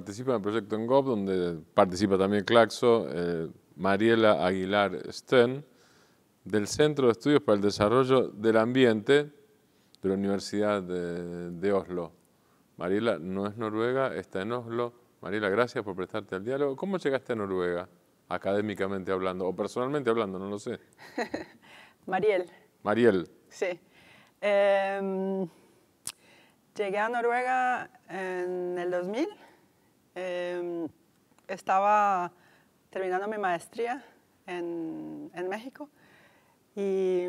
participa en el proyecto ENGOP, donde participa también Claxo, eh, Mariela Aguilar Sten, del Centro de Estudios para el Desarrollo del Ambiente de la Universidad de, Oslo. Mariela no es noruega, está en Oslo. Mariela, gracias por prestarte al diálogo. ¿Cómo llegaste a Noruega, académicamente hablando, o personalmente hablando, no lo sé? Mariel. Mariel. Sí. Em, llegué a Noruega en el 2000 Em, estaba terminando mi maestría en, México y,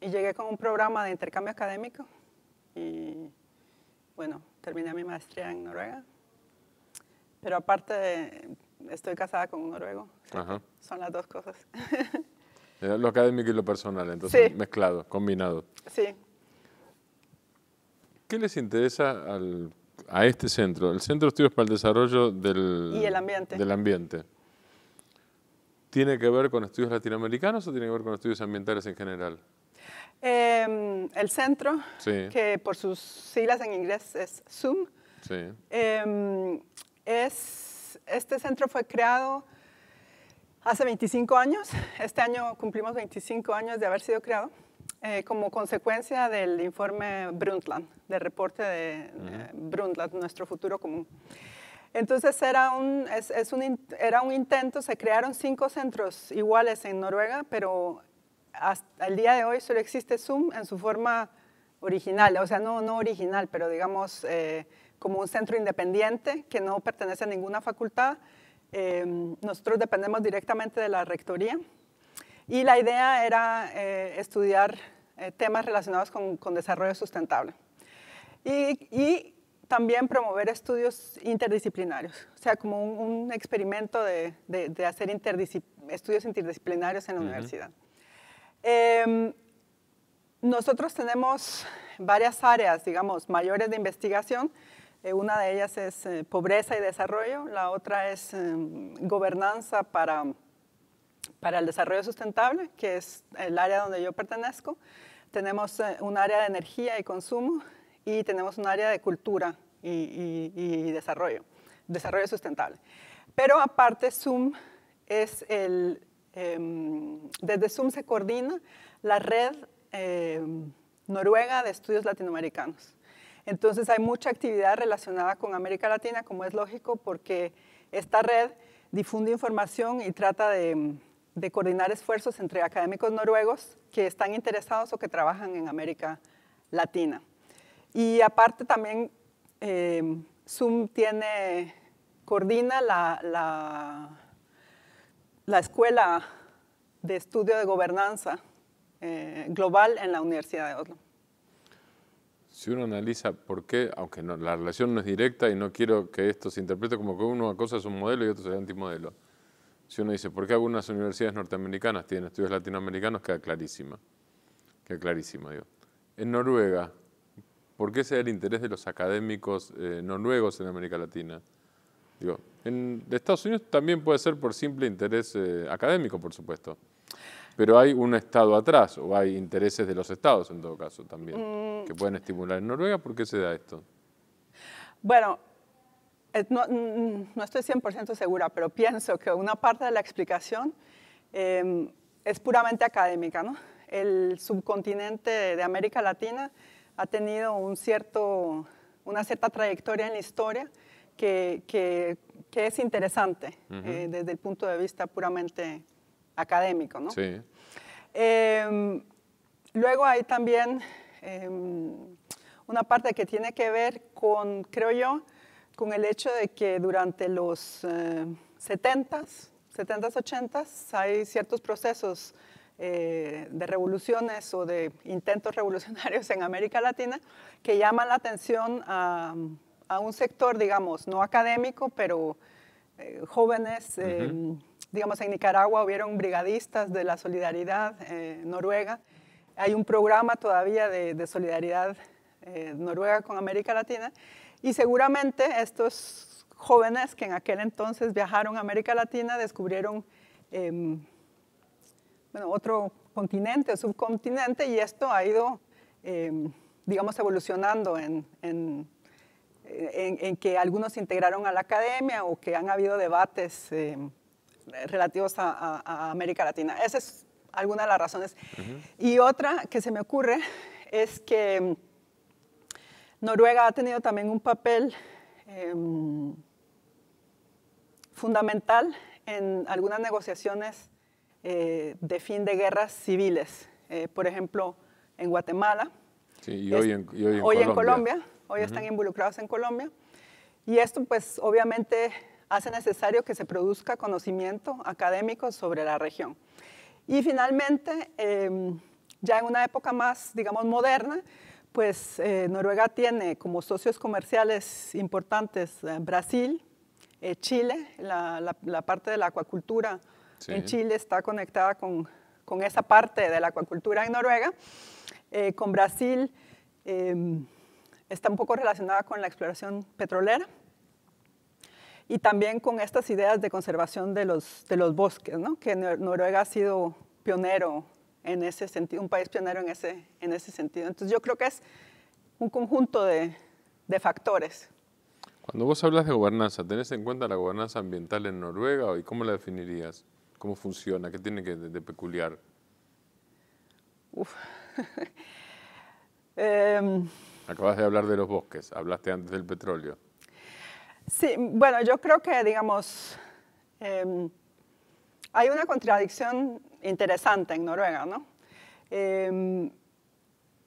llegué con un programa de intercambio académico y bueno, terminé mi maestría en Noruega. Pero aparte, estoy casada con un noruego. Son las dos cosas. Eh, lo académico y lo personal, entonces mezclado, combinado. Sí. ¿Qué les interesa al a este centro, el Centro de Estudios para el Desarrollo del, ambiente. del ambiente, ¿tiene que ver con estudios latinoamericanos o tiene que ver con estudios ambientales en general? Em, el centro, que por sus siglas en inglés es Zoom, em, es, este centro fue creado hace 25 años, este año cumplimos 25 años de haber sido creado. Eh, como consecuencia del informe Brundtland, del reporte de eh, Brundtland, Nuestro Futuro Común. Entonces era un, es, un, era un intento, se crearon cinco centros iguales en Noruega, pero hasta el día de hoy solo existe Zoom en su forma original, o sea, no, no original, pero digamos eh, como un centro independiente que no pertenece a ninguna facultad. Em, nosotros dependemos directamente de la rectoría, y la idea era eh, estudiar eh, temas relacionados con, desarrollo sustentable. Y, también promover estudios interdisciplinarios, o sea, como un, experimento de, hacer estudios interdisciplinarios en la universidad. Em, nosotros tenemos varias áreas, digamos, mayores de investigación. Eh, una de ellas es pobreza y desarrollo, la otra es em, gobernanza para para el desarrollo sustentable, que es el área donde yo pertenezco. Tenemos eh, un área de energía y consumo y tenemos un área de cultura y, desarrollo, desarrollo sustentable. Pero aparte, Zoom es el, em, desde Zoom se coordina la red em, noruega de estudios latinoamericanos. Entonces hay mucha actividad relacionada con América Latina, como es lógico, porque esta red difunde información y trata de de coordinar esfuerzos entre académicos noruegos que están interesados o que trabajan en América Latina. Y aparte también em, Zoom tiene, coordina la, la, Escuela de Estudio de Gobernanza eh, Global en la Universidad de Oslo. Si uno analiza por qué, aunque la relación no es directa y no quiero que esto se interprete como que una cosa es un modelo y otra es antimodelo, si uno dice, ¿por qué algunas universidades norteamericanas tienen estudios latinoamericanos? Queda clarísima. Queda clarísima, digo. En Noruega, ¿por qué se da el interés de los académicos eh, noruegos en América Latina? Digo, en Estados Unidos también puede ser por simple interés eh, académico, por supuesto. Pero hay un Estado atrás, o hay intereses de los Estados en todo caso también, mm. que pueden estimular. ¿En Noruega por qué se da esto? Bueno, eh, mm, mm, no, estoy 100% segura, pero pienso que una parte de la explicación em, es puramente académica. El subcontinente de América Latina ha tenido un cierto, una cierta trayectoria en la historia que, es interesante eh, desde el punto de vista puramente académico. Em, luego hay también em, una parte que tiene que ver con, creo yo, con el hecho de que durante los 70s, 70s, 80s, hay ciertos procesos eh, de revoluciones o de intentos revolucionarios en América Latina que llaman la atención a, un sector, digamos, no académico, pero eh, jóvenes. Eh, digamos, en Nicaragua hubieron brigadistas de la solidaridad noruega. Hay un programa todavía de solidaridad noruega con América Latina. Y seguramente estos jóvenes que en aquel entonces viajaron a América Latina descubrieron em, bueno, otro continente, subcontinente, y esto ha ido, em, digamos, evolucionando en, en, en, que algunos se integraron a la academia o que han habido debates em, relativos a, América Latina. Esa es alguna de las razones. Y otra que se me ocurre es que Noruega ha tenido también un papel em, fundamental en algunas negociaciones eh, de fin de guerras civiles, eh, por ejemplo, en Guatemala. Sí, y hoy, en, hoy, en, Colombia. Hoy están involucrados en Colombia. Y esto, pues, obviamente hace necesario que se produzca conocimiento académico sobre la región. Y finalmente, em, ya en una época más, digamos, moderna, pues eh, Noruega tiene como socios comerciales importantes eh, Brasil, eh, Chile, la, parte de la acuacultura en Chile está conectada con, esa parte de la acuacultura en Noruega. con Brasil em, está un poco relacionada con la exploración petrolera y también con estas ideas de conservación de los, bosques, ¿no? que Noruega ha sido pionero en ese sentido, un país pionero en ese, en ese sentido. Entonces yo creo que es un conjunto de, de factores. Cuando vos hablas de gobernanza, ¿tenés en cuenta la gobernanza ambiental en Noruega y cómo la definirías? ¿Cómo funciona? ¿Qué tiene que de, peculiar? Em. Acabas de hablar de los bosques, hablaste antes del petróleo. Sí, bueno, yo creo que, digamos, em, hay una contradicción interesante en Noruega, ¿no? Em,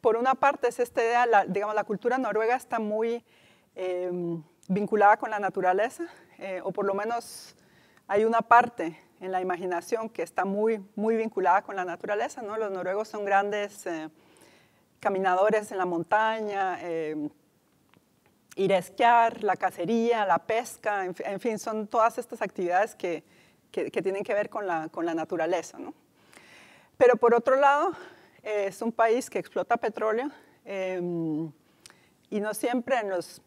por una parte es esta idea, digamos, la cultura noruega está muy em, vinculada con la naturaleza, eh, o por lo menos hay una parte en la imaginación que está muy, muy vinculada con la naturaleza, ¿no? Los noruegos son grandes eh, caminadores en la montaña, em, ir esquiar, la cacería, la pesca, en fin, son todas estas actividades que que, tienen que ver con la, con la naturaleza. ¿no? Pero por otro lado, eh, es un país que explota petróleo em, y no siempre en los,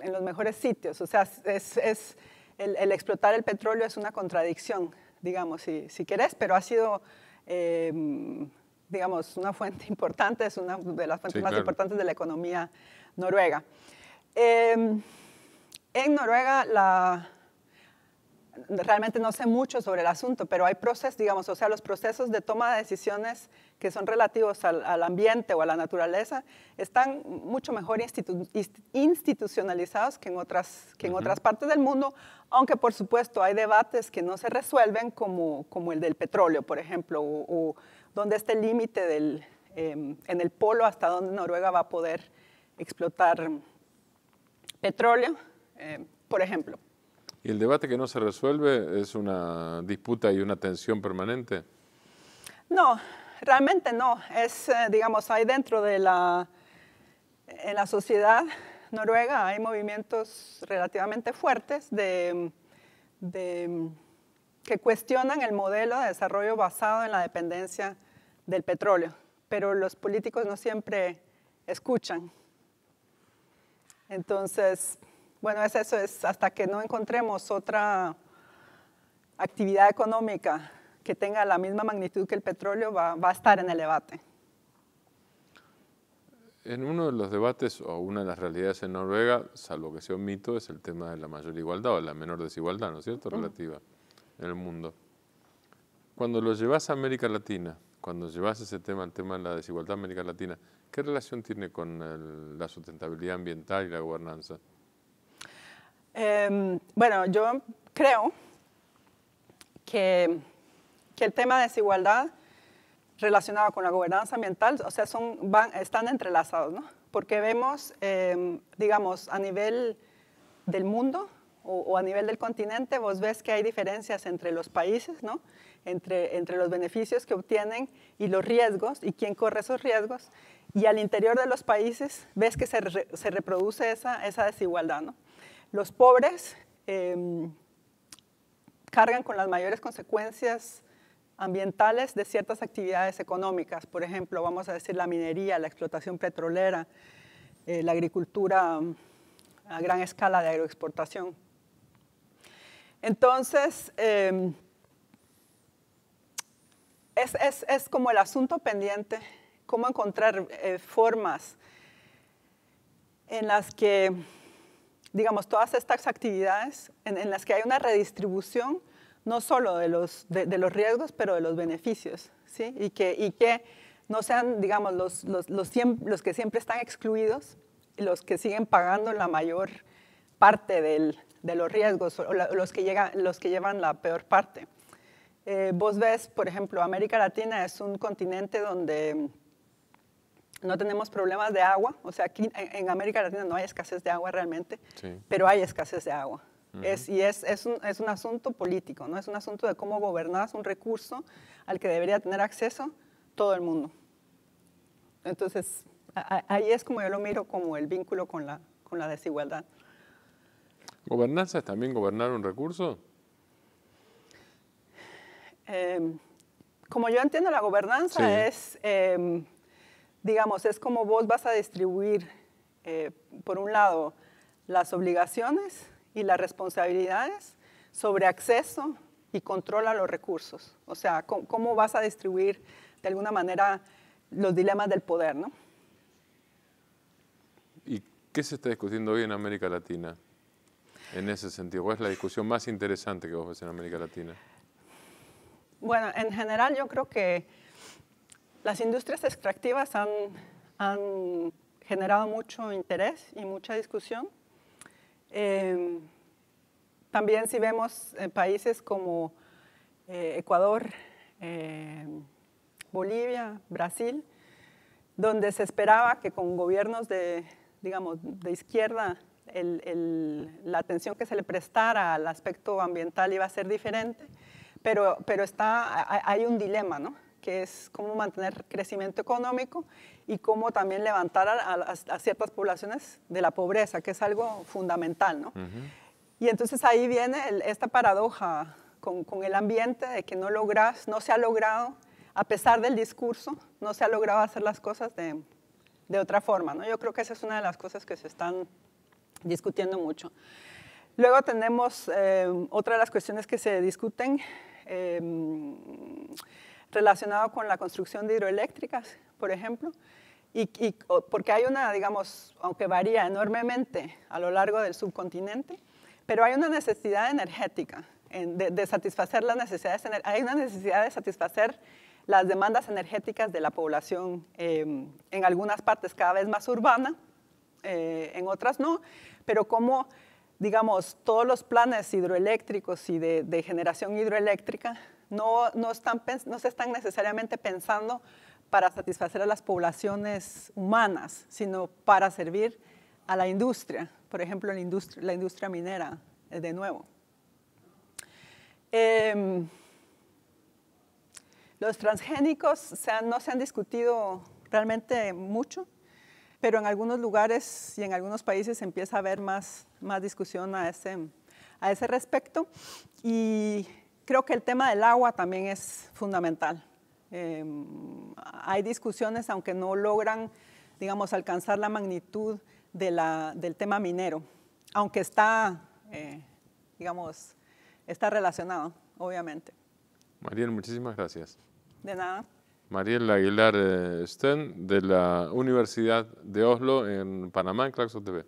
en los mejores sitios. O sea, es, es el, explotar el petróleo es una contradicción, digamos, si, si querés, pero ha sido, em, digamos, una fuente importante, es una de las fuentes más importantes de la economía noruega. Em, en Noruega, la, realmente no sé mucho sobre el asunto, pero hay procesos, digamos, o sea, los procesos de toma de decisiones que son relativos al, al ambiente o a la naturaleza están mucho mejor institucionalizados que en, otras, que en otras partes del mundo, aunque por supuesto hay debates que no se resuelven como, como el del petróleo, por ejemplo, o, donde este límite del, em, en el polo hasta donde Noruega va a poder explotar petróleo, eh, por ejemplo. ¿Y el debate que no se resuelve es una disputa y una tensión permanente? No, realmente no. Es, eh, digamos, hay dentro de la, la sociedad noruega hay movimientos relativamente fuertes que cuestionan el modelo de desarrollo basado en la dependencia del petróleo, pero los políticos no siempre escuchan. Entonces, bueno, es eso, es hasta que no encontremos otra actividad económica que tenga la misma magnitud que el petróleo, va, a estar en el debate. En uno de los debates o una de las realidades en Noruega, salvo que sea un mito, es el tema de la mayor igualdad o la menor desigualdad, ¿no es cierto?, relativa en el mundo. Cuando lo llevas a América Latina, cuando llevas ese tema, el tema de la desigualdad en América Latina, ¿qué relación tiene con la sustentabilidad ambiental y la gobernanza? Em, bueno, yo creo que, que, el tema de desigualdad relacionado con la gobernanza ambiental, o sea, son, están entrelazados, ¿no? Porque vemos, em, digamos, a nivel del mundo o, a nivel del continente, vos ves que hay diferencias entre los países, ¿no? Entre, entre los beneficios que obtienen y los riesgos y quién corre esos riesgos. Y al interior de los países ves que se, se reproduce esa, esa desigualdad, ¿no? Los pobres em, cargan con las mayores consecuencias ambientales de ciertas actividades económicas, por ejemplo, vamos a decir la minería, la explotación petrolera, eh, la agricultura mm, a gran escala de agroexportación. Entonces, em, es, como el asunto pendiente, cómo encontrar eh, formas en las que digamos, todas estas actividades en, las que hay una redistribución no solo de los, de, los riesgos, pero de los beneficios, ¿sí? Y que, y que no sean, digamos, los, los, los, que siempre están excluidos los que siguen pagando la mayor parte de los riesgos o los, que llegan, los que llevan la peor parte. Eh, vos ves, por ejemplo, América Latina es un continente donde no tenemos problemas de agua, o sea, aquí en, América Latina no hay escasez de agua realmente, pero hay escasez de agua. y es, es, un, es, un, asunto político, ¿no? Es un asunto de cómo gobernar un recurso al que debería tener acceso todo el mundo. Entonces, ahí es como yo lo miro como el vínculo con la, con la desigualdad. ¿Gobernanza es también gobernar un recurso? Em, como yo entiendo la gobernanza es... Em, digamos, es como vos vas a distribuir, eh, por un lado, las obligaciones y las responsabilidades sobre acceso y control a los recursos. O sea, cómo, vas a distribuir de alguna manera los dilemas del poder, ¿no? ¿Y qué se está discutiendo hoy en América Latina en ese sentido? ¿Cuál es la discusión más interesante que vos ves en América Latina? Bueno, en general yo creo que las industrias extractivas han, generado mucho interés y mucha discusión. Em, también si vemos eh, países como eh, Ecuador, em, Bolivia, Brasil, donde se esperaba que con gobiernos de, digamos, de izquierda la atención que se le prestara al aspecto ambiental iba a ser diferente, pero, está, hay un dilema, ¿no? que es cómo mantener crecimiento económico y cómo también levantar a, ciertas poblaciones de la pobreza, que es algo fundamental, ¿no? Y entonces ahí viene esta paradoja con, el ambiente de que no logras, no se ha logrado, a pesar del discurso, no se ha logrado hacer las cosas de, otra forma, ¿no? Yo creo que esa es una de las cosas que se están discutiendo mucho. Luego tenemos eh, otra de las cuestiones que se discuten, eh, relacionado con la construcción de hidroeléctricas, por ejemplo, y, porque hay una, digamos, aunque varía enormemente a lo largo del subcontinente, pero hay una necesidad energética de, satisfacer las necesidades, hay una necesidad de satisfacer las demandas energéticas de la población em, en algunas partes cada vez más urbana, eh, en otras no, pero como, digamos, todos los planes hidroeléctricos y de generación hidroeléctrica no, están, no se están necesariamente pensando para satisfacer a las poblaciones humanas, sino para servir a la industria, por ejemplo, la industria, la industria minera, eh, de nuevo. Em, los transgénicos no se han discutido realmente mucho, pero en algunos lugares y en algunos países empieza a haber más, más discusión a ese, a ese respecto. Y Creo que el tema del agua también es fundamental. Em, hay discusiones, aunque no logran, digamos, alcanzar la magnitud del tema minero, aunque está, eh, digamos, está relacionado, obviamente. Mariel, muchísimas gracias. De nada. Mariel Aguilar eh, Sten, de la Universidad de Oslo, en Panamá, en Claxo TV.